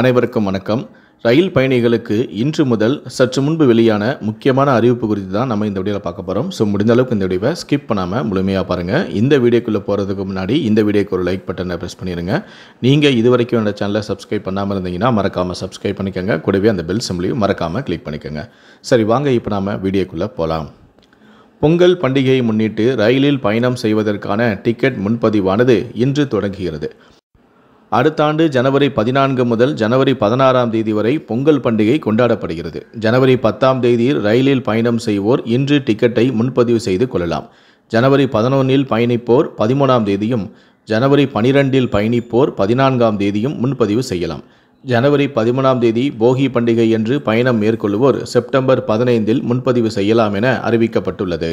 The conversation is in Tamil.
அனைவருக்கும் வணக்கம் ரயில் பயணிகளுக்கு இன்று முதல் சற்று முன்பு வெளியான முக்கியமான அறிவிப்பு குறித்து தான் நம்ம இந்த வீடியோவில் பார்க்க போகிறோம் ஸோ முடிந்த அளவுக்கு இந்த வீடியோவை ஸ்கிப் பண்ணாமல் முழுமையாக பாருங்கள் இந்த வீடியோக்குள்ளே போகிறதுக்கு முன்னாடி இந்த வீடியோக்கு ஒரு லைக் பட்டனை ப்ரெஸ் பண்ணிடுங்க நீங்கள் இது வரைக்கும் என்னோட சேனலை சப்ஸ்கிரைப் பண்ணாமல் இருந்தீங்கன்னா மறக்காமல் சப்ஸ்கிரைப் பண்ணிக்கோங்க கூடவே அந்த பெல் சிம்லையும் மறக்காமல் கிளிக் பண்ணிக்கோங்க சரி வாங்க இப்போ நாம் வீடியோக்குள்ளே போகலாம் பொங்கல் பண்டிகையை முன்னிட்டு ரயிலில் பயணம் செய்வதற்கான டிக்கெட் முன்பதிவானது இன்று தொடங்குகிறது அடுத்த ஆண்டு ஜனவரி பதினான்கு முதல் ஜனவரி பதினாறாம் தேதி வரை பொங்கல் பண்டிகை கொண்டாடப்படுகிறது ஜனவரி பத்தாம் தேதியில் ரயிலில் பயணம் செய்வோர் இன்று டிக்கெட்டை முன்பதிவு செய்து கொள்ளலாம் ஜனவரி பதினொன்றில் பயணிப்போர் பதிமூணாம் தேதியும் ஜனவரி பனிரெண்டில் பயணிப்போர் பதினான்காம் தேதியும் முன்பதிவு செய்யலாம் ஜனவரி பதிமூணாம் தேதி போகி பண்டிகை என்று பயணம் மேற்கொள்வோர் செப்டம்பர் பதினைந்தில் முன்பதிவு செய்யலாம் என அறிவிக்கப்பட்டுள்ளது